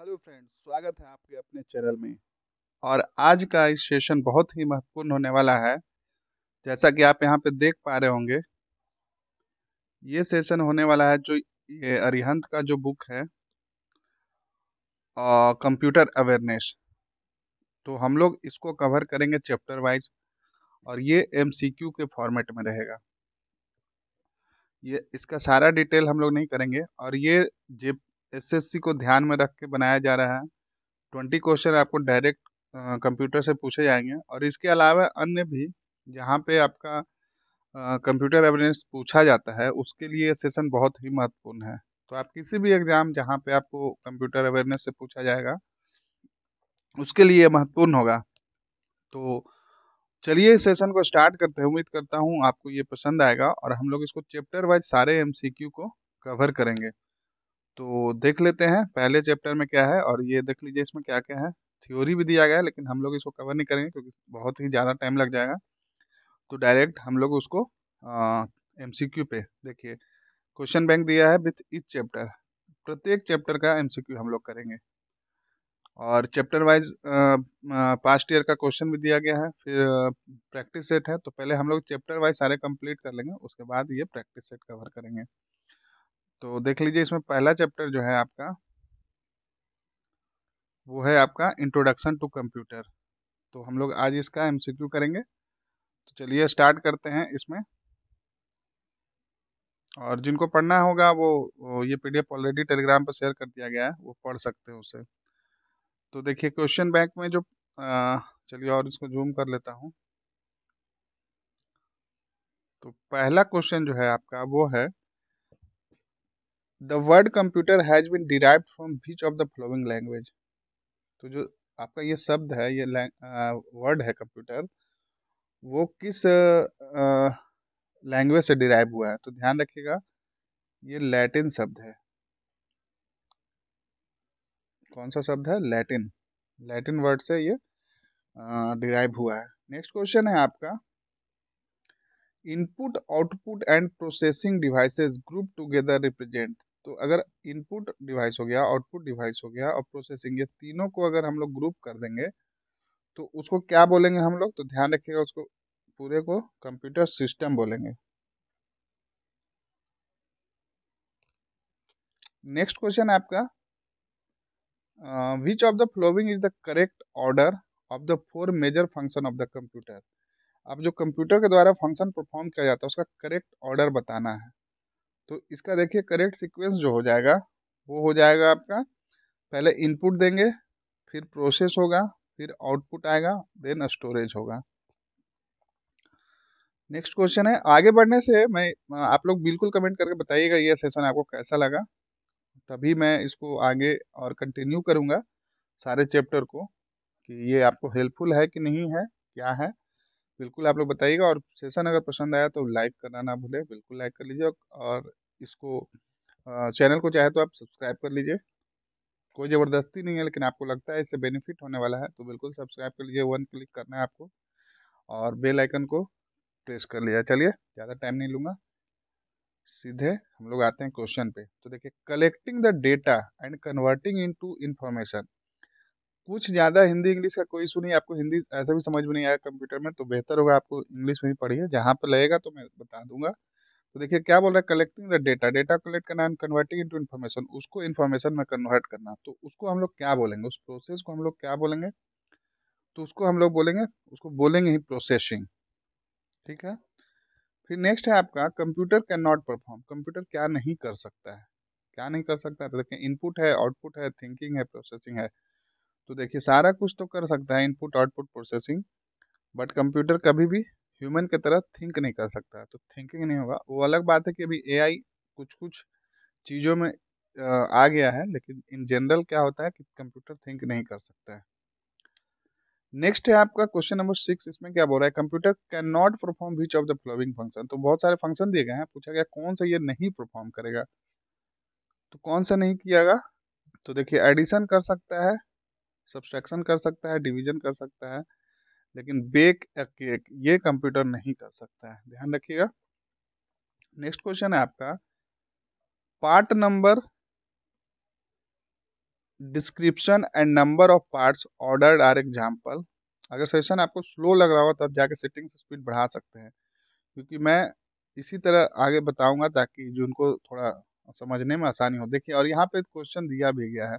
Hello friends स्वागत है आपके अपने चैनल में और आज का इस सेशन बहुत ही महत्वपूर्ण होने वाला है जैसा कि आप यहां पे देख पा रहे होंगे ये सेशन होने वाला है जो ये अरिहंत का जो बुक है कंप्यूटर अवेयरनेस तो हम लोग इसको कवर करेंगे चैप्टर वाइज और ये एमसीक्यू के फॉर्मेट में रहेगा ये इसका सारा डिटेल हम लोग नहीं करेंगे और ये जे एसएससी को ध्यान में रख के बनाया जा रहा है ट्वेंटी क्वेश्चन आपको डायरेक्ट कंप्यूटर से पूछे जाएंगे और इसके अलावा अन्य भी जहाँ पे आपका कंप्यूटर एवेलेंस पूछा जाता है उसके लिए सेशन बहुत ही महत्वपूर्ण है तो आप किसी भी एग्ज़ाम जहाँ पे आपको कंप्यूटर अवेयरनेस से पूछा जाएगा उसके लिए महत्वपूर्ण होगा तो चलिए इस सेशन को स्टार्ट करते हैं उम्मीद करता हूँ आपको ये पसंद आएगा और हम लोग इसको चैप्टर वाइज सारे एमसीक्यू को कवर करेंगे तो देख लेते हैं पहले चैप्टर में क्या है और ये देख लीजिए इसमें क्या क्या है थ्योरी भी दिया गया है लेकिन हम लोग इसको कवर नहीं करेंगे क्योंकि बहुत ही ज़्यादा टाइम लग जाएगा तो डायरेक्ट हम लोग उसको एम पे देखिए क्वेश्चन बैंक दिया है विथ इच चैप्टर प्रत्येक चैप्टर का एम हम लोग करेंगे और चैप्टर वाइज पास्ट ईयर का क्वेश्चन भी दिया गया है फिर प्रैक्टिस सेट है तो पहले हम लोग चैप्टर वाइज सारे कंप्लीट कर लेंगे उसके बाद ये प्रैक्टिस सेट कवर करेंगे तो देख लीजिए इसमें पहला चैप्टर जो है आपका वो है आपका इंट्रोडक्शन टू कंप्यूटर तो हम लोग आज इसका एमसीक्यू करेंगे तो चलिए स्टार्ट करते हैं इसमें और जिनको पढ़ना होगा वो, ये पीडीएफ ऑलरेडी टेलीग्राम पर शेयर कर दिया गया है वो पढ़ सकते हैं उसे तो देखिए क्वेश्चन बैंक में जो चलिए और इसको जूम कर लेता हूँ तो पहला क्वेश्चन जो है आपका वो है the word computer has been derive from which of the following language तो जो आपका ये शब्द है ये वर्ड है कंप्यूटर वो किस लैंग्वेज से डिराइव हुआ है तो ध्यान रखिएगा ये लैटिन शब्द है कौन सा शब्द है लैटिन लैटिन वर्ड से ये डिराइव हुआ है नेक्स्ट क्वेश्चन है आपका input output and processing devices group together represent तो अगर इनपुट डिवाइस हो गया आउटपुट डिवाइस हो गया और प्रोसेसिंग ये तीनों को अगर हम लोग ग्रुप कर देंगे तो उसको क्या बोलेंगे हम लोग तो ध्यान रखिएगा उसको पूरे को कंप्यूटर सिस्टम बोलेंगे नेक्स्ट क्वेश्चन है आपका which of the following is the correct order of the four major function of the computer अब जो कंप्यूटर के द्वारा फंक्शन परफॉर्म किया जाता है उसका करेक्ट ऑर्डर बताना है तो इसका देखिए करेक्ट सीक्वेंस जो हो जाएगा वो हो जाएगा आपका पहले इनपुट देंगे फिर प्रोसेस होगा फिर आउटपुट आएगा देन स्टोरेज होगा नेक्स्ट क्वेश्चन है आगे बढ़ने से मैं आप लोग बिल्कुल कमेंट करके बताइएगा ये सेशन आपको कैसा लगा तभी मैं इसको आगे और कंटिन्यू करूँगा सारे चैप्टर को कि ये आपको हेल्पफुल है कि नहीं है क्या है बिल्कुल आप लोग बताइएगा और सेशन अगर पसंद आया तो लाइक करना ना भूले बिल्कुल लाइक कर लीजिए और इसको चैनल को चाहे तो आप सब्सक्राइब कर लीजिए कोई ज़बरदस्ती नहीं है लेकिन आपको लगता है इससे बेनिफिट होने वाला है तो बिल्कुल सब्सक्राइब कर लीजिए वन क्लिक करना है आपको और बेल आइकन को प्रेस कर लिया चलिए ज़्यादा टाइम नहीं लूँगा सीधे हम लोग आते हैं क्वेश्चन पे तो देखिए collecting the data and converting into information कुछ ज़्यादा हिंदी इंग्लिश का कोई इशू नहीं आपको हिंदी ऐसा भी समझ में नहीं आया कंप्यूटर में तो बेहतर होगा आपको इंग्लिश में ही पढ़िए जहाँ पर लगेगा तो मैं बता दूंगा तो देखिए क्या बोल रहा है collecting the data data collect करना एंड कन्वर्टिंग इनटू इन्फॉर्मेशन उसको इन्फॉर्मेशन में कन्वर्ट करना तो उसको हम लोग क्या बोलेंगे उस प्रोसेस को हम लोग क्या बोलेंगे तो उसको हम लोग बोलेंगे उसको बोलेंगे ही प्रोसेसिंग ठीक है फिर नेक्स्ट है आपका computer can not perform computer क्या नहीं कर सकता है क्या नहीं कर सकता है तो देखिए इनपुट है आउटपुट है थिंकिंग है प्रोसेसिंग है तो देखिए सारा कुछ तो कर सकता है input output processing but computer कभी भी ह्यूमन की तरह थिंक नहीं कर सकता तो थिंकिंग नहीं होगा वो अलग बात है कि अभी ए कुछ कुछ चीज़ों में आ गया है लेकिन इन जनरल क्या होता है कि कंप्यूटर थिंक नहीं कर सकता है नेक्स्ट है आपका क्वेश्चन नंबर सिक्स इसमें क्या बोल रहा है computer can not perform which of the following function तो बहुत सारे फंक्शन दिए गए हैं पूछा गया कौन सा ये नहीं परफॉर्म करेगा तो कौन सा नहीं गा? तो देखिए एडिशन कर सकता है सब्सट्रैक्शन कर सकता है डिवीजन कर सकता है लेकिन बेक केक ये कंप्यूटर नहीं कर सकता है ध्यान रखिएगा नेक्स्ट क्वेश्चन है आपका part number description and number of parts ordered are example अगर सेशन आपको स्लो लग रहा हो तो आप जाके सेटिंग से स्पीड बढ़ा सकते हैं क्योंकि मैं इसी तरह आगे बताऊंगा ताकि जिनको थोड़ा समझने में आसानी हो देखिए और यहाँ पे क्वेश्चन दिया भी गया है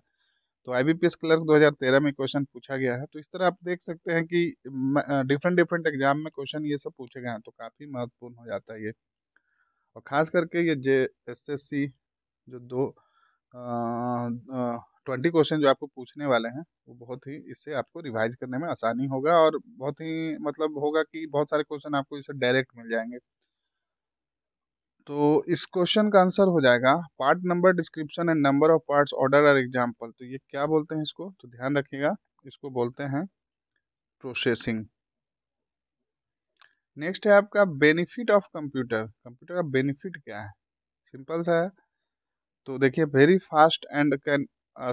तो I B P S clerk तेरह में क्वेश्चन पूछा गया है तो इस तरह आप देख सकते हैं कि डिफरेंट डिफरेंट एग्जाम में क्वेश्चन ये सब पूछे गए हैं तो काफ़ी महत्वपूर्ण हो जाता है ये और ख़ास करके ये जे एस एस सी जो दो ट्वेंटी क्वेश्चन जो आपको पूछने वाले हैं वो बहुत ही इससे आपको रिवाइज करने में आसानी होगा और बहुत ही मतलब होगा कि बहुत सारे क्वेश्चन आपको इससे डायरेक्ट मिल जाएंगे तो इस क्वेश्चन का आंसर हो जाएगा part number description and number of parts order are example तो ये क्या बोलते हैं इसको तो ध्यान रखिएगा इसको बोलते हैं प्रोसेसिंग नेक्स्ट है आपका बेनिफिट ऑफ कंप्यूटर कंप्यूटर का बेनिफिट क्या है सिंपल सा है तो देखिए very fast and can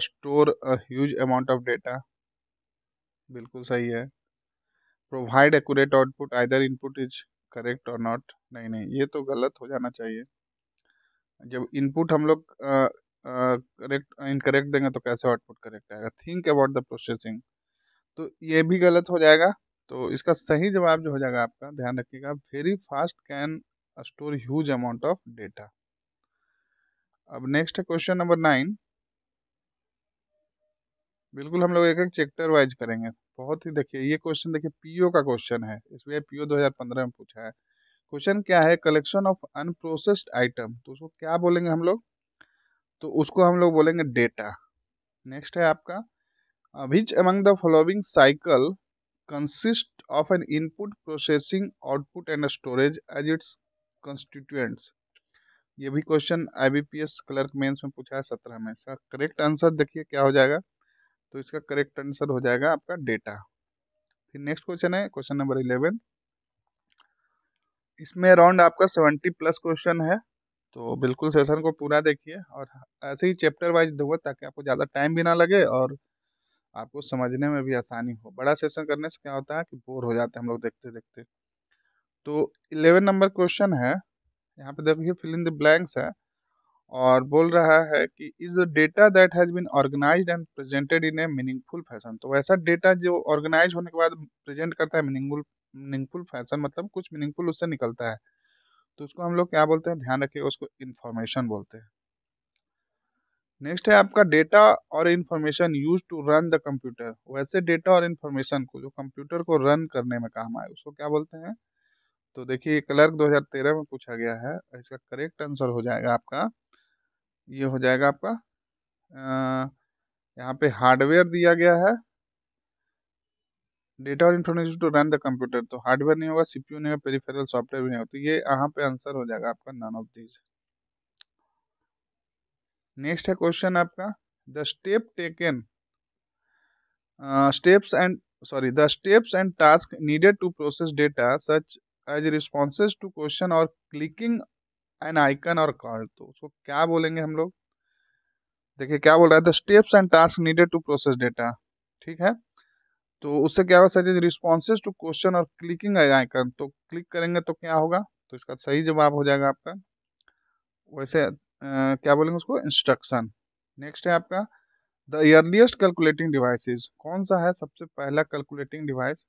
store huge amount of data बिल्कुल सही है provide accurate output either input is correct और नॉट नहीं नहीं ये तो गलत हो जाना चाहिए जब इनपुट हम लोग करेक्ट इनकरेक्ट देंगे तो कैसे आउटपुट करेक्ट आएगा थिंक अबाउट द प्रोसेसिंग तो ये भी गलत हो जाएगा तो इसका सही जवाब जो हो जाएगा आपका ध्यान रखिएगा very fast can store huge amount of data अब नेक्स्ट है क्वेश्चन नंबर नाइन बिल्कुल हम लोग एक एक चैप्टर वाइज करेंगे बहुत ही देखिए ये क्वेश्चन देखिए पीओ का क्वेश्चन है एस बी पीओ 2015 में पूछा है क्वेश्चन क्या है कलेक्शन ऑफ अनप्रोसेस्ड आइटम तो उसको क्या बोलेंगे हम लोग तो उसको हम लोग बोलेंगे डेटा नेक्स्ट है आपका which among the following cycle consist of an input processing output and storage as its constituents ये भी क्वेश्चन आईबीपीएस क्लर्क मेन्स में पूछा है सत्रह में इसका करेक्ट आंसर देखिए क्या हो जाएगा तो इसका करेक्ट आंसर हो जाएगा आपका डेटा फिर नेक्स्ट क्वेश्चन है क्वेश्चन नंबर इलेवन इसमें अराउंड आपका सेवेंटी प्लस क्वेश्चन है तो बिल्कुल सेशन को पूरा देखिए और ऐसे ही चैप्टर वाइज दूंगा ताकि आपको ज़्यादा टाइम भी ना लगे और आपको समझने में भी आसानी हो बड़ा सेशन करने से क्या होता है कि बोर हो जाते हैं हम लोग देखते देखते तो इलेवन नंबर क्वेश्चन है यहाँ पे देखिए फिल इन द ब्लैंक्स है और बोल रहा है कि is data that has been organised and presented in a meaningful fashion तो वैसा डेटा जो ऑर्गेनाइज होने के बाद प्रेजेंट करता है मीनिंगफुल मीनिंगफुल फैशन मतलब कुछ मीनिंगफुल उससे निकलता है तो उसको हम लोग क्या बोलते हैं ध्यान रखिए उसको इंफॉर्मेशन बोलते हैं नेक्स्ट है आपका डेटा और information use to run the computer वैसे डेटा और इन्फॉर्मेशन को जो कंप्यूटर को रन करने में काम आए उसको क्या बोलते हैं तो देखिए क्लर्क 2013 में पूछा गया है इसका करेक्ट आंसर हो जाएगा आपका ये हो जाएगा आपका यहाँ पे हार्डवेयर दिया गया है डेटा और information to run the computer तो हार्डवेयर नहीं होगा सीपीयू नहीं होगा पेरिफेरल सॉफ्टवेयर भी नहीं होगा तो ये यहाँ पे आंसर हो जाएगा आपका नन ऑफ दीज नेक्स्ट है क्वेश्चन आपका the step taken steps and sorry the steps and task needed to process data such as responses to question और क्लिकिंग एन आइकन और कॉल तो उसको क्या बोलेंगे हम लोग देखिए क्या बोल रहा है the steps and task needed to process data ठीक है तो उससे क्या होगा सचिन रिस्पॉन्सेज टू क्वेश्चन और क्लिकिंग आइकन तो क्लिक करेंगे तो क्या होगा तो इसका सही जवाब हो जाएगा आपका वैसे आ, क्या बोलेंगे उसको इंस्ट्रक्शन नेक्स्ट है आपका द अर्लीस्ट कैलकुलेटिंग डिवाइसेस कौन सा है सबसे पहला कैलकुलेटिंग डिवाइस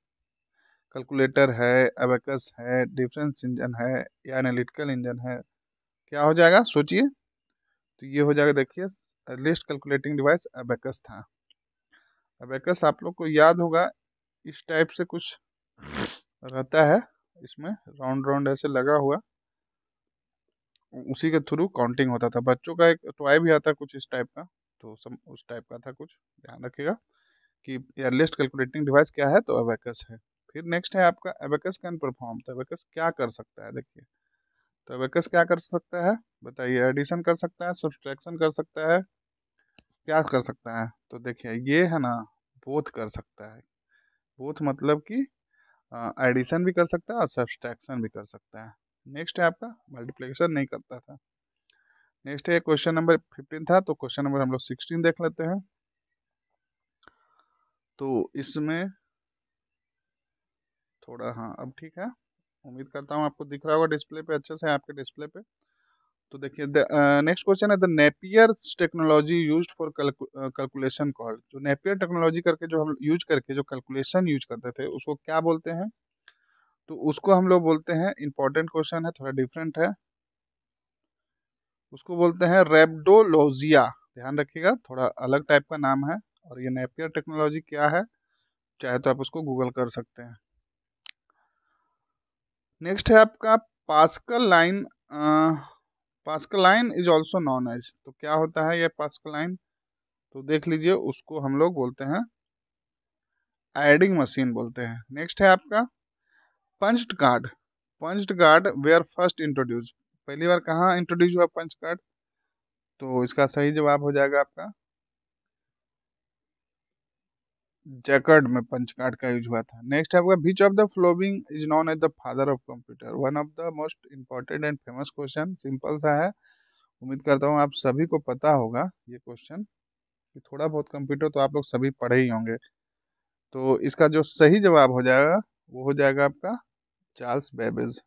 कैलकुलेटर है एबेकस है डिफरेंस इंजन है या एनालिटिकल इंजन है क्या हो जाएगा सोचिए तो ये हो जाएगा देखिए अर्लीस्ट कैलकुलेटिंग डिवाइस अबेकस था अबेकस आप लोग को याद होगा इस टाइप से कुछ रहता है इसमें राउंड राउंड ऐसे लगा हुआ उसी के थ्रू काउंटिंग होता था बच्चों का एक टॉय भी आता कुछ इस टाइप का तो सब उस टाइप का था कुछ ध्यान रखिएगा कि एयरलिस्ट कैलकुलेटिंग डिवाइस क्या है तो अबेकस है फिर नेक्स्ट है आपका एबेकस कैन परफॉर्म तो एबेकस क्या कर सकता है देखिए तो वेकस क्या कर सकता है बताइए एडिशन कर सकता है सब्सट्रैक्शन कर सकता है क्या कर सकता है तो देखिए ये है ना बोथ कर सकता है बोथ मतलब कि एडिशन भी कर सकता है और सब्सट्रैक्शन भी कर सकता है नेक्स्ट है आपका मल्टीप्लिकेशन नहीं करता था नेक्स्ट है क्वेश्चन नंबर फिफ्टीन था तो क्वेश्चन नंबर हम लोग सिक्सटीन देख लेते हैं तो इसमें थोड़ा हाँ अब ठीक है उम्मीद करता हूँ आपको दिख रहा होगा डिस्प्ले पे अच्छे से आपके डिस्प्ले पे तो देखिए नेक्स्ट क्वेश्चन है the Napier technology use for calculation call जो नेपियर टेक्नोलॉजी करके जो हम यूज करके जो कैलकुलेशन यूज करते थे उसको क्या बोलते हैं तो उसको हम लोग बोलते हैं इंपॉर्टेंट क्वेश्चन है थोड़ा डिफरेंट है उसको बोलते हैं रेबडोलोजिया ध्यान रखिएगा थोड़ा अलग टाइप का नाम है और ये नेपियर टेक्नोलॉजी क्या है चाहे तो आप उसको गूगल कर सकते हैं नेक्स्ट है आपका Pascal line Pascal line is also known as तो क्या होता है ये पास्कल लाइन तो देख लीजिए उसको हम लोग बोलते हैं एडिंग मशीन बोलते हैं नेक्स्ट है आपका punched card punched card they are first introduced पहली बार कहाँ इंट्रोड्यूस हुआ पंच कार्ड तो इसका सही जवाब हो जाएगा आपका जैकर्ड में पंच कार्ड का यूज हुआ था नेक्स्ट है आपका which of the following is known as the father of computer one of the most important and famous question simple सा है उम्मीद करता हूँ आप सभी को पता होगा ये क्वेश्चन कि थोड़ा बहुत कंप्यूटर तो आप लोग सभी पढ़े ही होंगे तो इसका जो सही जवाब हो जाएगा वो हो जाएगा आपका चार्ल्स बेबेज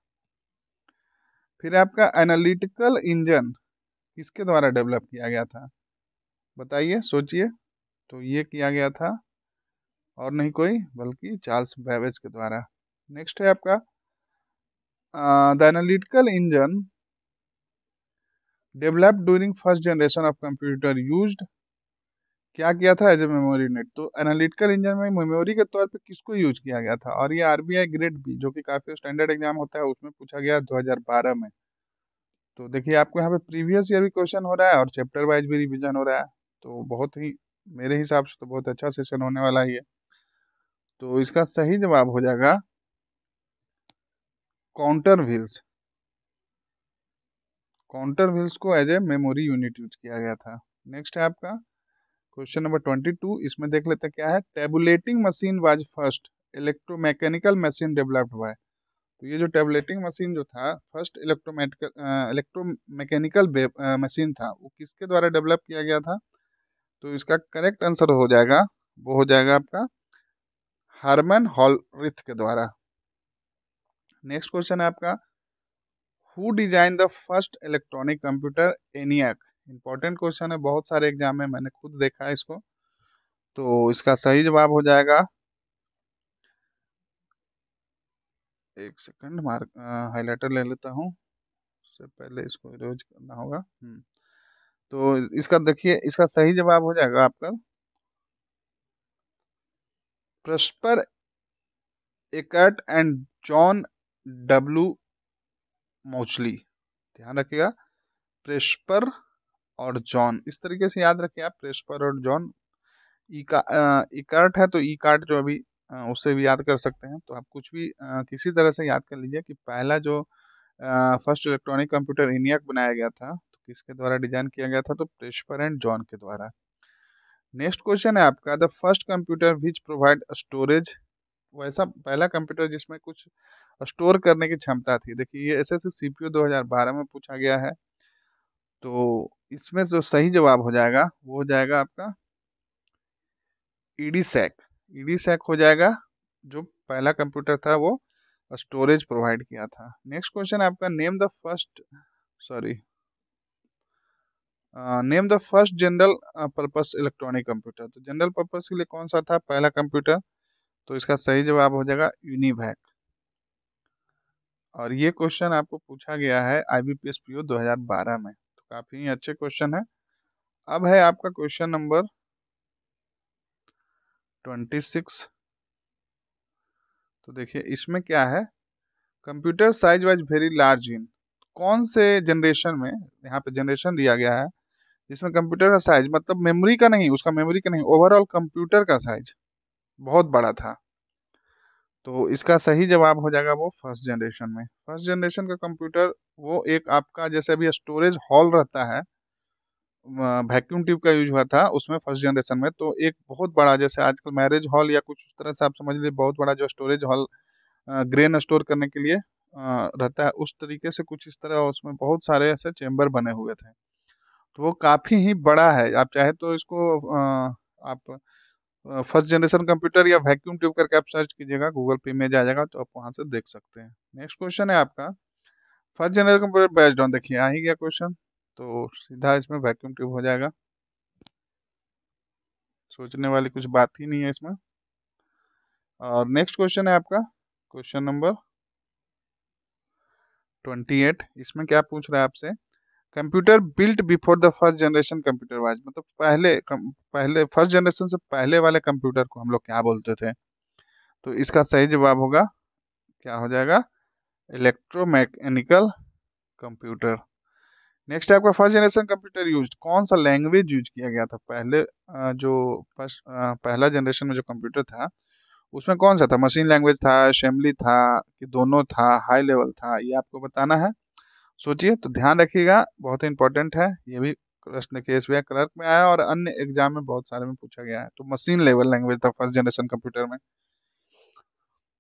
फिर आपका एनालिटिकल इंजन किसके द्वारा डेवलप किया गया था बताइए सोचिए तो ये किया गया था और नहीं कोई बल्कि चार्ल्स बैवेज के द्वारा नेक्स्ट है आपका the analytical engine developed during first generation of computer used क्या किया था एज ए मेमोरी नेट तो एनालिटिकल इंजन में मेमोरी के तौर पे किसको यूज किया गया था और ये आरबीआई ग्रेड बी जो कि काफ़ी स्टैंडर्ड एग्जाम होता है उसमें पूछा गया 2012 में तो देखिए आपको यहाँ पे प्रीवियस ईयर भी क्वेश्चन हो रहा है और चैप्टर वाइज भी रिविजन हो रहा है तो बहुत ही मेरे हिसाब से तो बहुत अच्छा सेशन होने वाला ही है तो इसका सही जवाब हो जाएगा काउंटर व्हील्स काउंटर व्हील्स को as a memory unit use किया गया था नेक्स्ट है आपका क्वेश्चन नंबर ट्वेंटी टू इसमें देख लेते क्या है tabulating machine was first electromechanical machine developed है तो ये जो टेबलेटिंग मशीन जो था फर्स्ट इलेक्ट्रोमेटिकल इलेक्ट्रोमैकेनिकल मशीन था वो किसके द्वारा डेवलप किया गया था तो इसका करेक्ट आंसर हो जाएगा वो हो जाएगा आपका हरमन हॉलरिथ के द्वारा नेक्स्ट क्वेश्चन है आपका who design the first electronic computer ENIAC important question है बहुत सारे एग्जाम में मैंने खुद देखा है इसको तो इसका सही जवाब हो जाएगा एक सेकंड मार्क हाईलाइटर ले लेता हूँ उससे पहले इसको रोज करना होगा हम्म, तो इसका देखिए इसका सही जवाब हो जाएगा आपका प्रॉस्पर एकट एंड जॉन डब्ल्यू मोचली ध्यान रखिएगा प्रेस्पर और जॉन इस तरीके से याद रखिए आप प्रेस्पर और जॉन इकार्ट है तो ई कार्ट जो अभी उससे भी याद कर सकते हैं तो आप कुछ भी किसी तरह से याद कर लीजिए कि पहला जो फर्स्ट इलेक्ट्रॉनिक कंप्यूटर इनियक बनाया गया था तो किसके द्वारा डिजाइन किया गया था तो प्रेस्पर एंड जॉन के द्वारा नेक्स्ट क्वेश्चन है आपका the first computer which provide storage वैसा पहला कंप्यूटर जिसमें कुछ स्टोर करने की क्षमता थी देखिए ये एस एस सी पी दो हज़ार बारह में पूछा गया है तो इसमें जो सही जवाब हो जाएगा वो हो जाएगा आपका ईडी सैक ईडी सैक हो जाएगा जो पहला कंप्यूटर था वो स्टोरेज प्रोवाइड किया था नेक्स्ट क्वेश्चन आपका name the first sorry name the first general purpose electronic computer तो जनरल पर्पस के लिए कौन सा था पहला कंप्यूटर तो इसका सही जवाब हो जाएगा यूनिवैक और ये क्वेश्चन आपको पूछा गया है आई बी पी एस दो हजार बारह में तो काफी ही अच्छे क्वेश्चन है अब है आपका क्वेश्चन नंबर ट्वेंटी सिक्स तो देखिए इसमें क्या है computer size wise very large in कौन से जनरेशन में यहाँ पे जनरेशन दिया गया है जिसमें कंप्यूटर का साइज मतलब मेमोरी का नहीं उसका मेमोरी का नहीं ओवरऑल कंप्यूटर का साइज बहुत बड़ा था तो इसका सही जवाब हो जाएगा वो फर्स्ट जनरेशन में फर्स्ट जनरेशन का कंप्यूटर वो एक आपका जैसे अभी स्टोरेज हॉल रहता है वैक्यूम ट्यूब का यूज हुआ था उसमें फर्स्ट जनरेशन में तो एक बहुत बड़ा जैसे आजकल मैरिज हॉल या कुछ उस तरह से आप समझ लीजिए बहुत बड़ा जो स्टोरेज हॉल ग्रेन स्टोर करने के लिए रहता है उस तरीके से कुछ इस तरह उसमें बहुत सारे ऐसे चैम्बर बने हुए थे तो वो काफ़ी ही बड़ा है आप चाहे तो इसको आप फर्स्ट जनरेशन कंप्यूटर या वैक्यूम ट्यूब करके आप सर्च कीजिएगा गूगल पे में जा जाएगा तो आप वहाँ से देख सकते हैं नेक्स्ट क्वेश्चन है आपका first generation computer based on देखिए आ ही गया क्वेश्चन तो सीधा इसमें वैक्यूम ट्यूब हो जाएगा सोचने वाली कुछ बात ही नहीं है इसमें और नेक्स्ट क्वेश्चन है आपका क्वेश्चन नंबर ट्वेंटी एट इसमें क्या पूछ रहा है आपसे computer built before the first generation computer wise मतलब पहले पहले फर्स्ट जनरेशन से पहले वाले कंप्यूटर को हम लोग क्या बोलते थे तो इसका सही जवाब होगा क्या हो जाएगा इलेक्ट्रोमैकेनिकल कंप्यूटर नेक्स्ट आपका फर्स्ट जनरेशन कंप्यूटर यूज कौन सा लैंग्वेज यूज किया गया था पहले जो फर्स्ट पहला जनरेशन में जो कंप्यूटर था उसमें कौन सा था मशीन लैंग्वेज था असेंबली था कि दोनों था हाई लेवल था ये आपको बताना है सोचिए तो ध्यान रखिएगा बहुत ही इंपॉर्टेंट है ये भी प्रश्न के एस क्लर्क में आया और अन्य एग्जाम में बहुत सारे में पूछा गया है तो मशीन लेवल लैंग्वेज था फर्स्ट जनरेशन कंप्यूटर में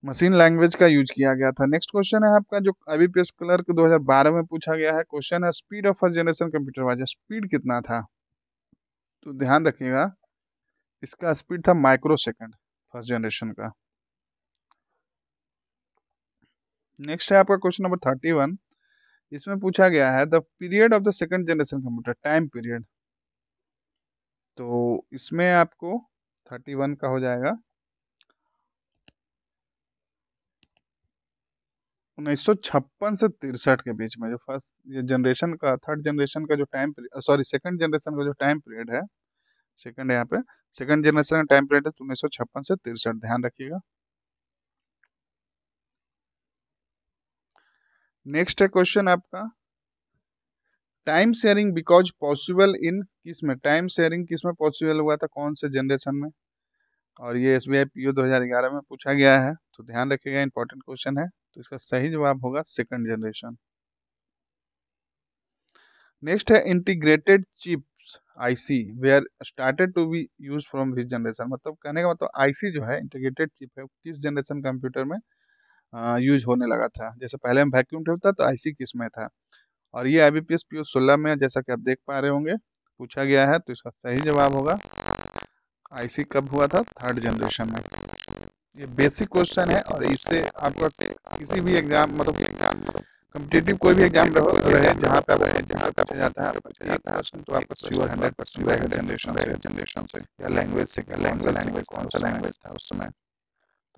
मशीन लैंग्वेज का यूज किया गया था नेक्स्ट क्वेश्चन है आपका जो अभी क्लर्क 2012 में पूछा गया है क्वेश्चन है speed of first generation computer was speed कितना था तो ध्यान रखिएगा इसका स्पीड था माइक्रो सेकेंड फर्स्ट जनरेशन का नेक्स्ट है आपका क्वेश्चन नंबर थर्टी वन इसमें पूछा गया है the period of the second generation computer time period तो इसमें आपको थर्टी वन का हो जाएगा उन्नीस सौ छप्पन से तिरसठ के बीच में जो फर्स्ट ये जनरेशन का थर्ड जनरेशन का जो टाइम सॉरी सेकंड जनरेशन का जो टाइम पीरियड है सेकंड यहाँ पे सेकंड जनरेशन का टाइम पीरियड है तो उन्नीस सौ छप्पन से तिरसठ ध्यान रखिएगा नेक्स्ट है क्वेश्चन आपका time sharing because possible in किस में टाइम शेयरिंग किस में पॉसिबल हुआ था कौन से जनरेशन में और ये S B I P O दो में पूछा गया है तो ध्यान रखिएगा इंपॉर्टेंट क्वेश्चन है तो इसका सही जवाब होगा सेकंड जनरेशन नेक्स्ट है integrated chips IC were started to be use from this generation मतलब कहने का मतलब आईसी जो है इंटीग्रेटेड चिप है किस जनरेशन कंप्यूटर में यूज होने लगा था जैसे पहले में वैक्यूम ट्यूब था तो ऐसी किस में था और ये आई बी पी में जैसा कि आप देख पा रहे होंगे पूछा गया है तो इसका सही जवाब होगा आईसी कब हुआ था थर्ड जनरेशन में ये बेसिक क्वेश्चन है और इससे आपका किसी भी एग्जाम मतलब एग्जाम कम्पिटेटिव कोई भी एग्जाम रहो रहे जहाँ पे आप रहे जहाँ पे पूछा जाता है प्रश्न तो आपका श्योर हंड्रेड परसेंट रहेगा जनरेशन रहेगा जनरेशन से या लैंग्वेज से क्या लैंग्वेज लैंग्वेज कौन सा लैंग्वेज था उस समय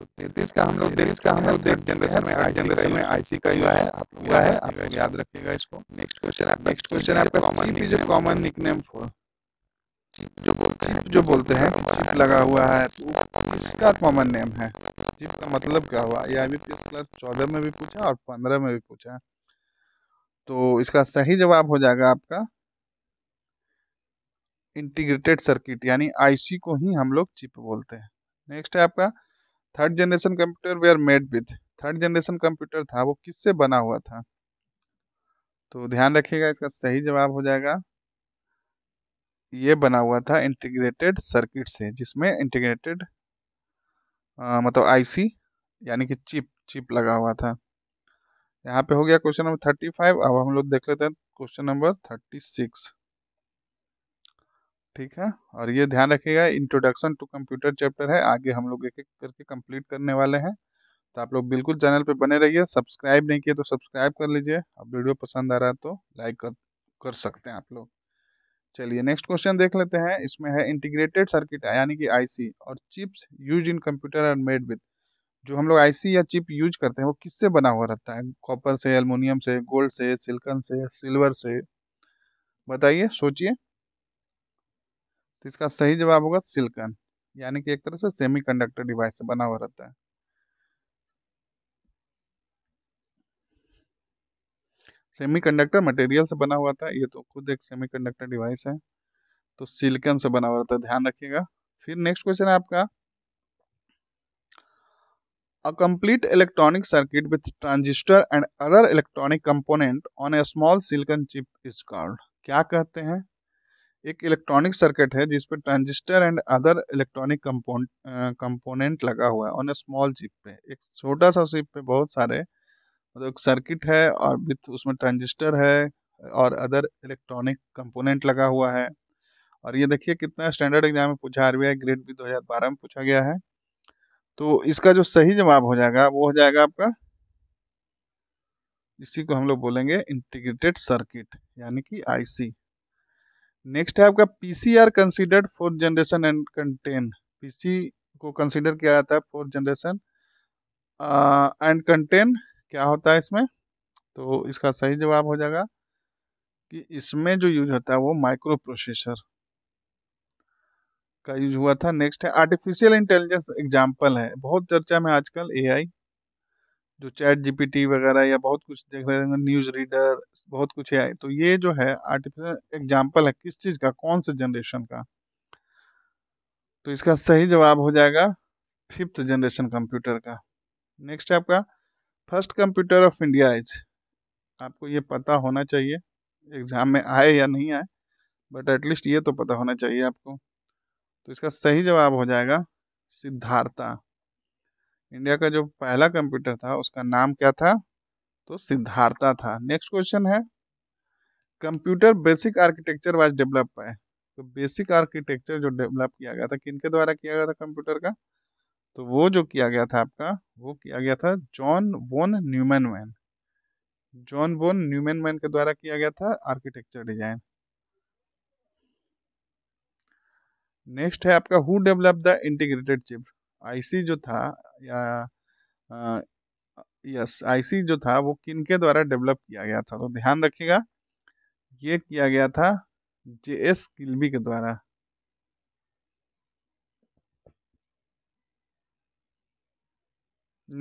तो का हम लोग तैतीस का हम लोग देख जनरेशन में आई जनरेशन में आईसी का युवा है आप लोग है आप लोग याद रखिएगा इसको नेक्स्ट क्वेश्चन आप नेक्स्ट क्वेश्चन आपका कॉमन जो कॉमन निकनेम फॉर चिप जो बोलते हैं जो बोलते हैं चिप लगा हुआ है तो इसका कॉमन नेम है चिप का मतलब क्या हुआ ये अभी पिछले क्लास चौदह में भी पूछा और पंद्रह में भी पूछा तो इसका सही जवाब हो जाएगा आपका इंटीग्रेटेड सर्किट यानी आईसी को ही हम लोग चिप बोलते हैं नेक्स्ट है आपका third generation computer they are made with third generation computer था वो किससे बना हुआ था तो ध्यान रखिएगा इसका सही जवाब हो जाएगा ये बना हुआ था इंटीग्रेटेड सर्किट से जिसमें इंटीग्रेटेड मतलब आईसी यानी कि चिप चिप लगा हुआ था यहाँ पे हो गया क्वेश्चन नंबर थर्टी फाइव अब हम लोग देख लेते हैं क्वेश्चन नंबर थर्टी सिक्स ठीक है और ये ध्यान रखिएगा इंट्रोडक्शन टू कंप्यूटर चैप्टर है आगे हम लोग एक एक करके कंप्लीट करने वाले हैं तो आप लोग बिल्कुल चैनल पे बने रहिए सब्सक्राइब नहीं किए तो सब्सक्राइब कर लीजिए अब वीडियो पसंद आ रहा है तो लाइक कर, कर सकते हैं आप लोग चलिए नेक्स्ट क्वेश्चन देख लेते हैं इसमें है इंटीग्रेटेड सर्किट यानी कि आईसी और chips use in computer are made with जो हम लोग आईसी या चिप यूज करते हैं वो किससे बना हुआ रहता है कॉपर से अल्मोनियम से गोल्ड से सिल्कन से सिल्वर से बताइए सोचिए तो इसका सही जवाब होगा सिल्कन यानी कि एक तरह से सेमी कंडक्टर डिवाइस से बना हुआ रहता है सेमी कंडक्टर मटेरियल से बना हुआ था ये तो खुद एक सेमी कंडक्टर डिवाइस है तो सिलिकन से बना हुआ था ध्यान रखिएगा फिर नेक्स्ट क्वेश्चन है आपका a complete electronic circuit with transistor and other electronic component on a small silicon chip is called क्या कहते हैं एक इलेक्ट्रॉनिक सर्किट है जिसपे transistor and other electronic component लगा हुआ है ऑन ए स्मॉल चिप पे एक छोटा सा चिप पे बहुत सारे मतलब एक सर्किट है और विथ उसमें ट्रांजिस्टर है और अदर इलेक्ट्रॉनिक कंपोनेंट लगा हुआ है और ये देखिए कितना स्टैंडर्ड एग्जाम में पूछा आर ग्रेड भी दो में पूछा गया है तो इसका जो सही जवाब हो जाएगा वो हो जाएगा आपका इसी को हम लोग बोलेंगे इंटीग्रेटेड सर्किट यानी कि आईसी नेक्स्ट है आपका पीसीआर are considered fourth generation and contain PC को कंसिडर किया जाता है फोर्थ जनरेशन एंड कंटेन क्या होता है इसमें तो इसका सही जवाब हो जाएगा कि इसमें जो यूज होता है वो माइक्रो प्रोसेसर का यूज हुआ था नेक्स्ट है आर्टिफिशियल इंटेलिजेंस एग्जाम्पल है बहुत चर्चा में आजकल एआई जो चैट जीपीटी वगैरह या बहुत कुछ देख रहे हैं न्यूज़ रीडर बहुत कुछ है तो ये जो है आर्टिफिशियल एग्जाम्पल है किस चीज़ का कौन से जनरेशन का तो इसका सही जवाब हो जाएगा फिफ्थ जनरेशन कंप्यूटर का नेक्स्ट है आपका first computer of India is आपको ये पता होना चाहिए एग्जाम में आए या नहीं आए बट एटलीस्ट ये तो पता होना चाहिए आपको तो इसका सही जवाब हो जाएगा सिद्धार्था इंडिया का जो पहला कंप्यूटर था उसका नाम क्या था तो सिद्धार्था था नेक्स्ट क्वेश्चन है computer basic architecture was develop है तो बेसिक आर्किटेक्चर जो डेवलप किया गया था किनके द्वारा किया गया था कंप्यूटर का तो वो जो किया गया था आपका वो किया गया था John von Neumann John von Neumann के द्वारा किया गया था आर्किटेक्चर डिजाइन नेक्स्ट है आपका who develop the integrated chip IC जो था या यस आईसी जो था वो किन के द्वारा डेवलप किया गया था तो ध्यान रखिएगा ये किया गया था जे एस किल्बी के द्वारा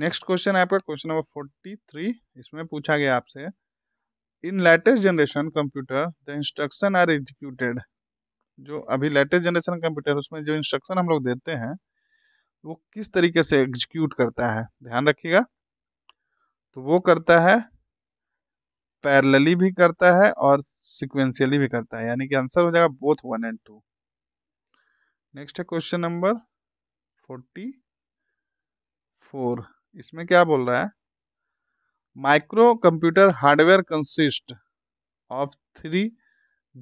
नेक्स्ट क्वेश्चन है आपका क्वेश्चन नंबर फोर्टी थ्री इसमें पूछा गया आपसे in latest generation computer the instruction are executed जो अभी लेटेस्ट जनरेशन कंप्यूटर उसमें जो इंस्ट्रक्शन हम लोग देते हैं वो किस तरीके से एग्जीक्यूट करता है ध्यान रखिएगा तो वो करता है पैरेलली भी करता है और सिक्वेंशियली भी करता है यानी कि आंसर हो जाएगा both one and two next है क्वेश्चन नंबर फोर्टी फोर इसमें क्या बोल रहा है microcomputer hardware consist of three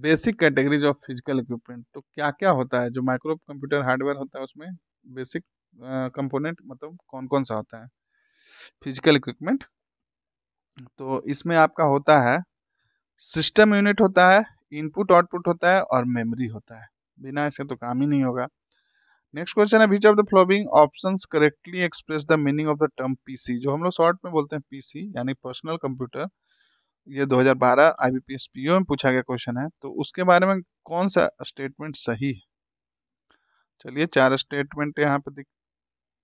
basic categories of physical equipment तो क्या क्या होता है जो माइक्रो कंप्यूटर हार्डवेयर होता है उसमें बेसिक कंपोनेंट मतलब कौन कौन सा होता है फिजिकल इक्विपमेंट तो इसमें आपका होता है सिस्टम यूनिट होता है इनपुट आउटपुट होता है और मेमोरी होता है बिना इसके तो काम ही नहीं होगा नेक्स्ट क्वेश्चन है which of the following option correctly express the meaning of the term PC जो हम लोग शॉर्ट में बोलते हैं पीसी यानी पर्सनल कंप्यूटर ये 2012 आईबीपीएस पीओ में पूछा गया क्वेश्चन है तो उसके बारे में कौन सा स्टेटमेंट सही है चलिए चार स्टेटमेंट यहाँ पे दिख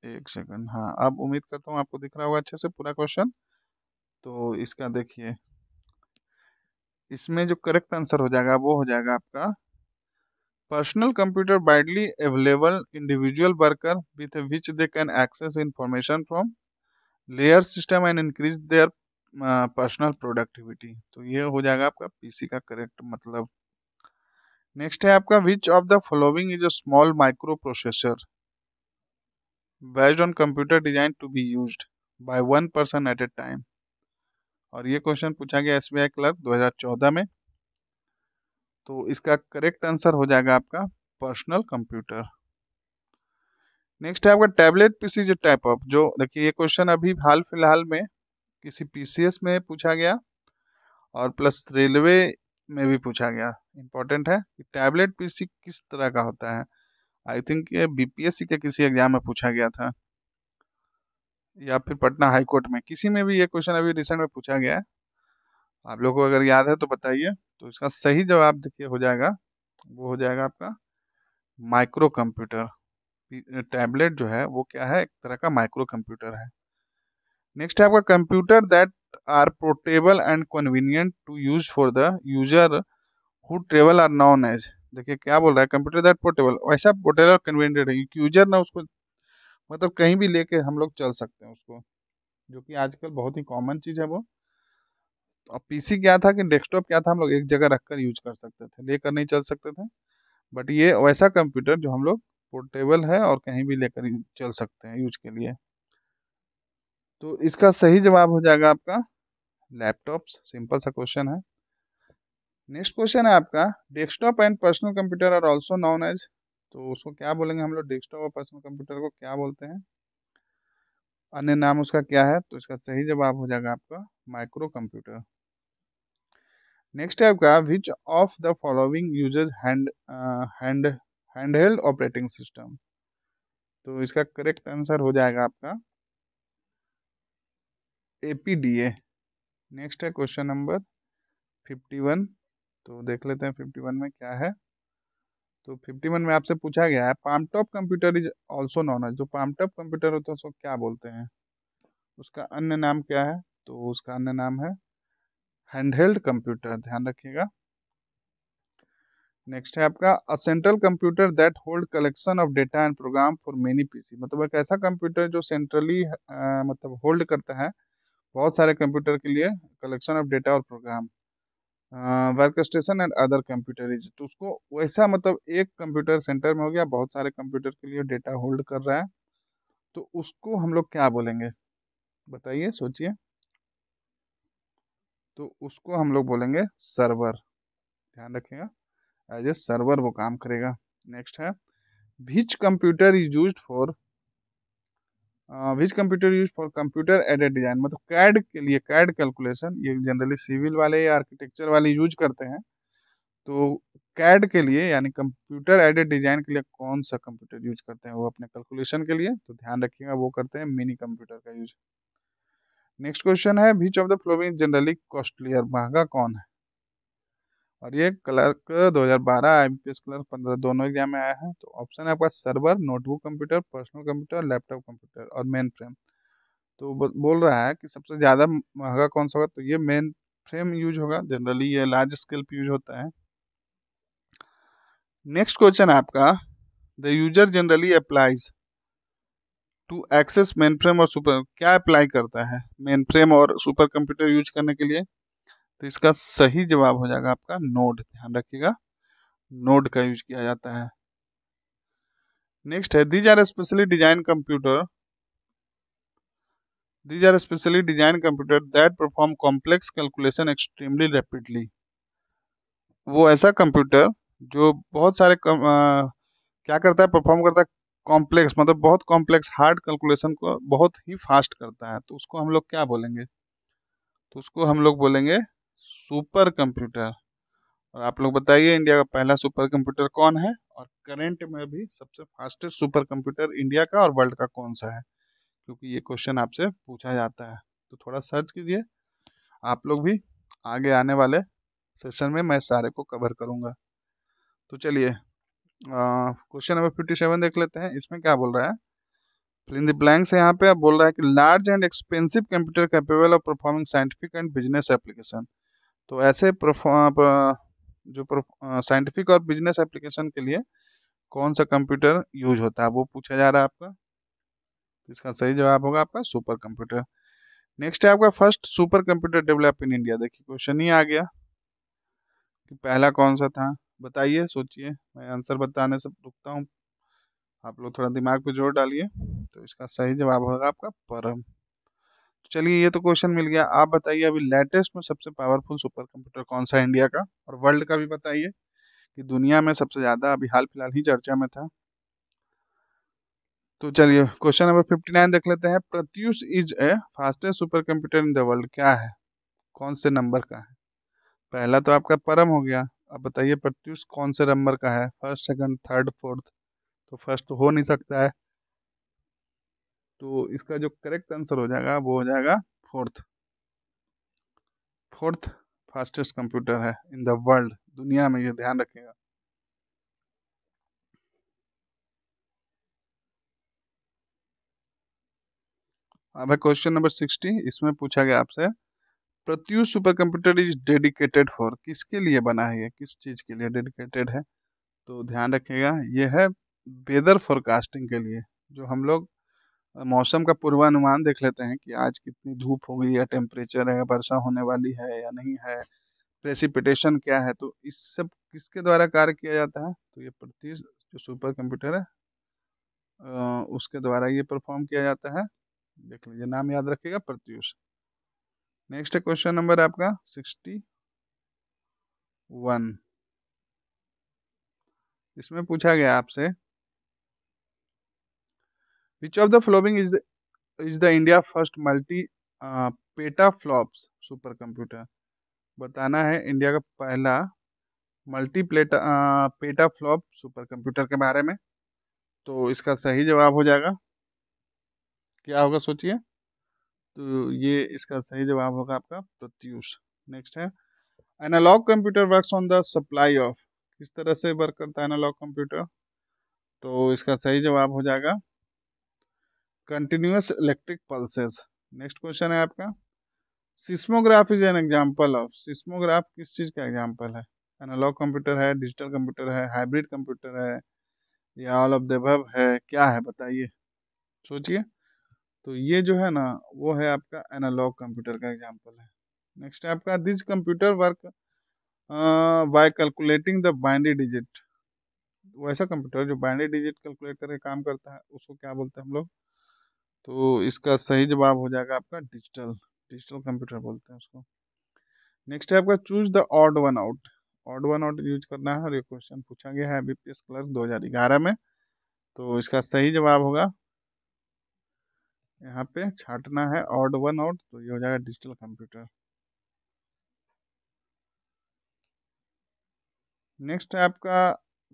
एक सेकंड हाँ अब उम्मीद करता हूँ आपको दिख रहा होगा अच्छे से पूरा क्वेश्चन तो इसका देखिए इसमें जो करेक्ट आंसर हो जाएगा वो हो जाएगा आपका personal computer widely available individual worker with which they can access information from layer system and increase their personal productivity तो ये हो जाएगा आपका पीसी का करेक्ट मतलब नेक्स्ट है आपका which of the following is a small microprocessor based on computer design to be use by one person at a time और ये क्वेश्चन पूछा गया एस क्लर्क 2014 में तो इसका करेक्ट आंसर हो जाएगा आपका पर्सनल कंप्यूटर नेक्स्ट है आपका टैबलेट पीसी जो टाइप ऑफ जो देखिए ये क्वेश्चन अभी हाल फिलहाल में किसी पीसीएस में पूछा गया और प्लस रेलवे में भी पूछा गया इंपॉर्टेंट है कि टैबलेट पीसी किस तरह का होता है आई थिंक ये बीपीएससी के किसी एग्जाम में पूछा गया था या फिर पटना हाई कोर्ट में किसी में भी ये क्वेश्चन अभी रिसेंट में पूछा गया है आप लोगों को अगर याद है तो बताइए तो इसका सही जवाब देखिए हो जाएगा वो हो जाएगा आपका माइक्रो कंप्यूटर टैबलेट जो है वो क्या है एक तरह का माइक्रो कंप्यूटर है नेक्स्ट है आपका computer that are portable and convenient to use for the user who travel are known as देखिए क्या बोल रहा है कंप्यूटर दैट पोर्टेबल वैसा पोर्टेबल कन्वीनियंट है यूजर ना उसको मतलब कहीं भी लेके हम लोग चल सकते हैं उसको जो कि आजकल बहुत ही कॉमन चीज़ है वो तो अब पीसी क्या था कि डेस्कटॉप क्या था हम लोग एक जगह रखकर यूज कर सकते थे लेकर नहीं चल सकते थे बट ये वैसा कंप्यूटर जो हम लोग पोर्टेबल है और कहीं भी लेकर चल सकते हैं यूज के लिए तो इसका सही जवाब हो जाएगा आपका लैपटॉप सिंपल सा क्वेश्चन है नेक्स्ट क्वेश्चन है आपका desktop and personal computer are also known as तो उसको क्या बोलेंगे हम लोग डेस्कटॉप और पर्सनल कंप्यूटर को क्या बोलते हैं अन्य नाम उसका क्या है तो इसका सही जवाब हो जाएगा आपका माइक्रो कंप्यूटर नेक्स्ट है आपका which of the following users hand hand handheld operating system तो इसका करेक्ट आंसर हो जाएगा आपका एपीडीए नेक्स्ट है क्वेश्चन नंबर फिफ्टी वन तो देख लेते हैं फिफ्टी वन में क्या है तो फिफ्टी वन में आपसे पूछा गया है palmtop computer is also known जो पामटॉप कंप्यूटर होता है उसको क्या बोलते हैं उसका अन्य नाम क्या है तो उसका अन्य नाम है हैंडहेल्ड कंप्यूटर ध्यान रखिएगा नेक्स्ट है आपका a central computer that hold collection of data and program for many PC मतलब एक ऐसा कंप्यूटर जो सेंट्रली मतलब होल्ड करता है बहुत सारे कंप्यूटर के लिए कलेक्शन ऑफ डेटा और program workstation and other computer is तो उसको वैसा मतलब एक कंप्यूटर सेंटर में हो गया बहुत सारे कंप्यूटर के लिए डेटा होल्ड कर रहा है तो उसको हम लोग क्या बोलेंगे बताइए सोचिए तो उसको हम लोग बोलेंगे सर्वर ध्यान रखिएगा एज ए सर्वर वो काम करेगा नेक्स्ट है which computer is use for which computer use for computer aided design मतलब कैड के लिए कैड कैलकुलेशन ये जनरली सिविल वाले या आर्किटेक्चर वाले यूज करते हैं तो कैड के लिए यानी कंप्यूटर एडेड डिजाइन के लिए कौन सा कंप्यूटर यूज करते हैं वो अपने कैलकुलेशन के लिए तो ध्यान रखिएगा वो करते हैं मिनी कंप्यूटर का यूज नेक्स्ट क्वेश्चन है which of the following generally costly और महंगा कौन है और ये क्लर्क 2012 आईपीएस क्लर्क 15 दोनों एग्जाम में आया है तो ऑप्शन है आपका server notebook computer personal computer laptop computer और मेन फ्रेम तो बोल रहा है कि सबसे ज़्यादा महंगा कौन सा होगा तो ये मेन फ्रेम यूज होगा जनरली ये लार्ज स्केल पर यूज होता है नेक्स्ट क्वेश्चन आपका the user generally applies to access mainframe और सुपर क्या अप्लाई करता है मेन फ्रेम और सुपर कंप्यूटर यूज करने के लिए तो इसका सही जवाब हो जाएगा आपका नोड ध्यान रखिएगा नोड का यूज किया जाता है नेक्स्ट है these are specially design computer these are specially design computer that perform complex calculation extremely rapidly वो ऐसा कंप्यूटर जो बहुत सारे कम, आ, क्या करता है परफॉर्म करता है कॉम्प्लेक्स मतलब बहुत कॉम्प्लेक्स हार्ड कैलकुलेशन को बहुत ही फास्ट करता है तो उसको हम लोग क्या बोलेंगे तो उसको हम लोग बोलेंगे सुपर कंप्यूटर और आप लोग बताइए इंडिया का पहला सुपर कंप्यूटर कौन है और करंट में भी सबसे फास्टेस्ट सुपर कंप्यूटर इंडिया का और वर्ल्ड का कौन सा है क्योंकि ये क्वेश्चन आपसे पूछा जाता है तो थोड़ा सर्च कीजिए आप लोग भी आगे आने वाले सेशन में मैं सारे को कवर करूंगा तो चलिए क्वेश्चन नंबर फिफ्टी सेवन देख लेते हैं इसमें क्या बोल रहा है फिलिंग द ब्लैंक्स है यहाँ पे बोल रहा है कि large and expensive computer capable of performing scientific and business application तो ऐसे जो साइंटिफिक और बिजनेस एप्लीकेशन के लिए कौन सा कंप्यूटर यूज होता है वो पूछा जा रहा है आपका तो इसका सही जवाब होगा आपका सुपर कंप्यूटर नेक्स्ट है आपका first supercomputer develop in India देखिए क्वेश्चन ही आ गया कि पहला कौन सा था बताइए सोचिए मैं आंसर बताने से रुकता हूँ आप लोग थोड़ा दिमाग पे जोर डालिए तो इसका सही जवाब होगा आपका परम चलिए ये तो क्वेश्चन मिल गया आप बताइए अभी लेटेस्ट में सबसे पावरफुल सुपर कंप्यूटर कौन सा है इंडिया का और वर्ल्ड का भी बताइए कि दुनिया में सबसे ज़्यादा अभी हाल फिलहाल ही चर्चा में था तो चलिए क्वेश्चन नंबर फिफ्टी नाइन देख लेते हैं Pratyush is a fastest supercomputer in the world क्या है कौन से नंबर का है पहला तो आपका परम हो गया अब बताइए प्रत्यूष कौन से नंबर का है फर्स्ट सेकंड थर्ड फोर्थ तो फर्स्ट तो हो नहीं सकता है तो इसका जो करेक्ट आंसर हो जाएगा वो हो जाएगा फोर्थ फोर्थ फास्टेस्ट कंप्यूटर है इन द वर्ल्ड दुनिया में ये ध्यान रखेगा अब है क्वेश्चन नंबर सिक्सटी इसमें पूछा गया आपसे Pratyush supercomputer is dedicated for किसके लिए बना है ये किस चीज के लिए डेडिकेटेड है तो ध्यान रखेगा ये है वेदर फोरकास्टिंग के लिए जो हम लोग मौसम का पूर्वानुमान देख लेते हैं कि आज कितनी धूप होगी या टेम्परेचर है वर्षा होने वाली है या नहीं है प्रेसिपिटेशन क्या है तो इस सब किसके द्वारा कार्य किया जाता है तो ये प्रतीस जो सुपर कंप्यूटर है उसके द्वारा ये परफॉर्म किया जाता है देख लीजिए नाम याद रखिएगा प्रत्युष नेक्स्ट है क्वेश्चन नंबर आपका सिक्सटी वन इसमें पूछा गया आपसे which of the following is is the India first multi petaflops supercomputer बताना है इंडिया का पहला मल्टी प्लेटा फ्लॉप सुपर कंप्यूटर के बारे में तो इसका सही जवाब हो जाएगा क्या होगा सोचिए तो ये इसका सही जवाब होगा आपका प्रत्यूष नेक्स्ट है analog computer works on the supply of किस तरह से वर्क करता है एनालॉग कंप्यूटर तो इसका सही जवाब हो जाएगा continuous electric pulses next question है आपका seismograph is an example of seismograph किस चीज़ का एग्जाम्पल है एनालॉग कंप्यूटर है डिजिटल कंप्यूटर है हाइब्रिड कंप्यूटर है या ऑल ऑफ दब है क्या है बताइए सोचिए तो ये जो है ना वो है आपका एनालॉग कंप्यूटर का एग्जाम्पल है नेक्स्ट है आपका this computer work by calculating the binary digit वैसा कंप्यूटर जो बाइनरी डिजिट कैलकुलेट करके काम करता है उसको क्या बोलते हैं हम लोग तो इसका सही जवाब हो जाएगा आपका डिजिटल डिजिटल कंप्यूटर बोलते हैं उसको नेक्स्ट है आपका choose the odd one out odd one out use करना है और ये क्वेश्चन पूछा गया है बी पी एस क्लर्क दो हज़ार ग्यारह में तो इसका सही जवाब होगा यहाँ पे छाटना है ऑड वन आउट तो ये हो जाएगा डिजिटल कंप्यूटर नेक्स्ट है आपका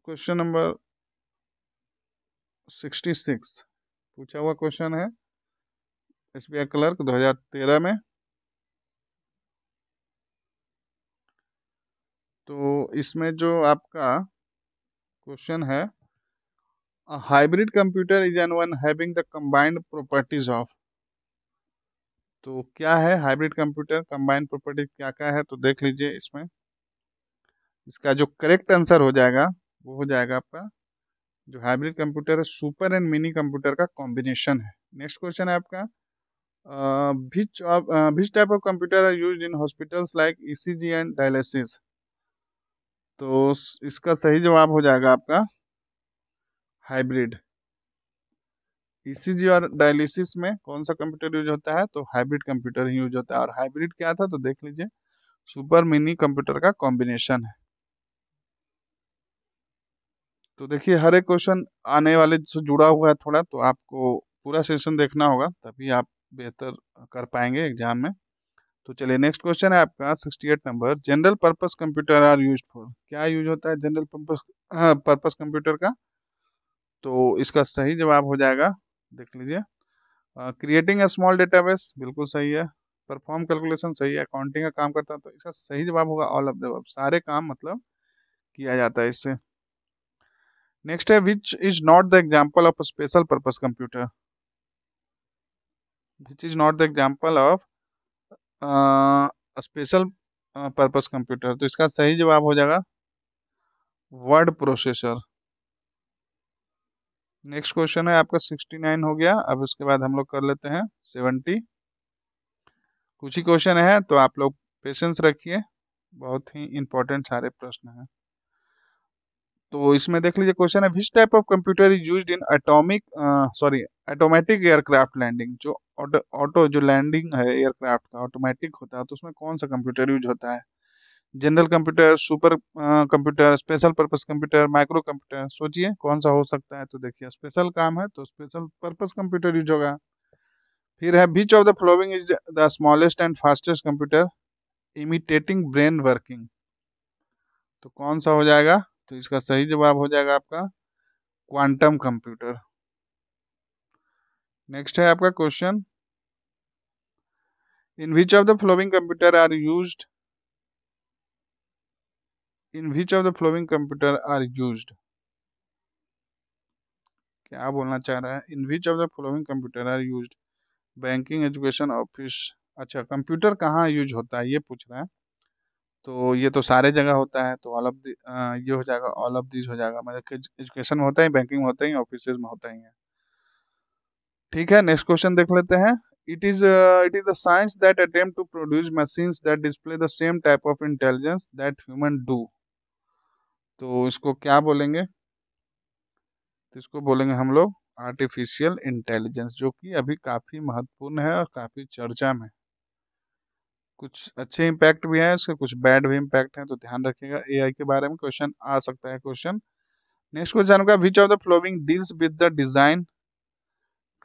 क्वेश्चन नंबर सिक्सटी सिक्स पूछा हुआ क्वेश्चन है एस बी आई क्लर्क 2013 में तो इसमें जो आपका क्वेश्चन है hybrid computer is an one having the combined properties of तो क्या है हाइब्रिड कंप्यूटर कंबाइंड प्रॉपर्टी क्या क्या है तो देख लीजिए इसमें इसका जो करेक्ट आंसर हो जाएगा वो हो जाएगा आपका जो हाइब्रिड कंप्यूटर है सुपर एंड मिनी कंप्यूटर का कॉम्बिनेशन है नेक्स्ट क्वेश्चन है आपका भिच of uh, which type of computer are used in hospitals like e तो इसका सही जवाब हो जाएगा आपका हाइब्रिड ईसीजी e और डायलिसिस में कौन सा कंप्यूटर यूज होता है तो हाइब्रिड कंप्यूटर ही यूज होता है और हाइब्रिड क्या था तो देख लीजिए सुपर मिनी कंप्यूटर का कॉम्बिनेशन है तो देखिए हर एक क्वेश्चन आने वाले से जुड़ा हुआ है थोड़ा तो आपको पूरा सेशन देखना होगा तभी आप बेहतर कर पाएंगे एग्जाम में तो चलिए नेक्स्ट क्वेश्चन है आपका 68 number general purpose computer are use for क्या यूज होता है जनरल पर्पस पर्पस कंप्यूटर का तो इसका सही जवाब हो जाएगा देख लीजिए क्रिएटिंग अ स्मॉल डेटाबेस बिल्कुल सही है परफॉर्म कैलकुलेशन सही है अकाउंटिंग का काम करता है तो इसका सही जवाब होगा ऑल ऑफ द सारे काम मतलब किया जाता है इससे नेक्स्ट है which is not the example of special purpose computer which is not the example of special purpose computer तो इसका सही जवाब हो जाएगा वर्ड प्रोसेसर नेक्स्ट क्वेश्चन है आपका सिक्सटी नाइन हो गया अब उसके बाद हम लोग कर लेते हैं 70 कुछ ही क्वेश्चन है तो आप लोग पेशेंस रखिए बहुत ही इम्पोर्टेंट सारे प्रश्न हैं तो इसमें देख लीजिए क्वेश्चन है which type of computer is use in atomic sorry automatic aircraft landing जो ऑटो जो लैंडिंग है एयरक्राफ्ट का ऑटोमेटिक होता है तो उसमें कौन सा कंप्यूटर यूज होता है general computer super computer special purpose computer micro computer सोचिए कौन सा हो सकता है तो देखिए स्पेशल काम है तो स्पेशल पर्पस कंप्यूटर यूज होगा फिर है which of the following is the smallest and fastest computer imitating brain working तो कौन सा हो जाएगा तो इसका सही जवाब हो जाएगा आपका क्वांटम कंप्यूटर नेक्स्ट है आपका question in which of the following computer are used in which of the following computer are used क्या बोलना चाह रहा है in which of the following computer are use banking education office अच्छा computer कहाँ use होता है ये पूछ रहा है तो ये तो सारे जगह होता है तो ऑल ऑफ दी ये हो जाएगा ऑल ऑफ दिस हो जाएगा मतलब एजुकेशन में होता है बैंकिंग में होता है ऑफिस में होता ही है ठीक है नेक्स्ट क्वेश्चन देख लेते हैं it is it is the science that attempt to produce machines that display the same type of intelligence that human do तो इसको क्या बोलेंगे तो इसको बोलेंगे हम लोग आर्टिफिशियल इंटेलिजेंस जो कि अभी काफ़ी महत्वपूर्ण है और काफ़ी चर्चा में कुछ अच्छे इम्पैक्ट भी हैं इसके कुछ बैड भी इम्पैक्ट हैं तो ध्यान रखिएगा एआई के बारे में क्वेश्चन आ सकता है क्वेश्चन नेक्स्ट क्वेश्चन का which of the following deals with the design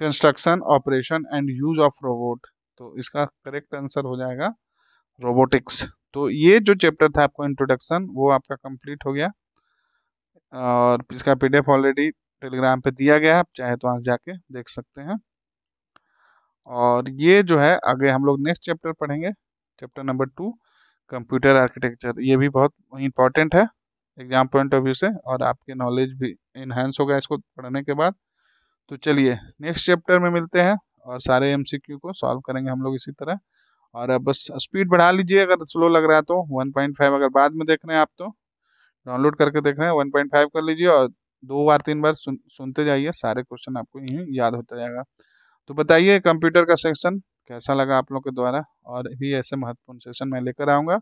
construction operation and use of robot तो इसका करेक्ट आंसर हो जाएगा रोबोटिक्स तो ये जो चैप्टर था आपका इंट्रोडक्शन वो आपका कंप्लीट हो गया और इसका पीडीएफ ऑलरेडी टेलीग्राम पे दिया गया है आप चाहे तो आज जाके देख सकते हैं और ये जो है आगे हम लोग नेक्स्ट चैप्टर पढ़ेंगे chapter number two computer architecture ये भी बहुत इंपॉर्टेंट है एग्जाम पॉइंट ऑफ व्यू से और आपके नॉलेज भी इन्हेंस होगा इसको पढ़ने के बाद तो चलिए नेक्स्ट चैप्टर में मिलते हैं और सारे एम को सॉल्व करेंगे हम लोग इसी तरह और अब बस स्पीड बढ़ा लीजिए अगर स्लो लग रहा है तो 1.5 अगर बाद में देख रहे हैं आप तो डाउनलोड करके देख रहे हैं 1.5 कर लीजिए और दो बार तीन बार सुन, सुनते जाइए सारे क्वेश्चन आपको यहीं याद होता जाएगा तो बताइए कंप्यूटर का सेक्शन कैसा लगा आप लोग के द्वारा और भी ऐसे महत्वपूर्ण सेशन मैं लेकर आऊँगा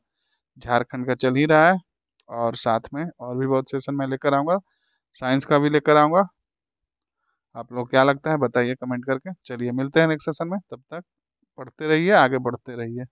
झारखंड का चल ही रहा है और साथ में और भी बहुत सेशन मैं लेकर आऊँगा साइंस का भी लेकर आऊँगा आप लोग क्या लगता है बताइए कमेंट करके चलिए मिलते हैं नेक्स्ट सेशन में तब तक पढ़ते रहिए आगे बढ़ते रहिए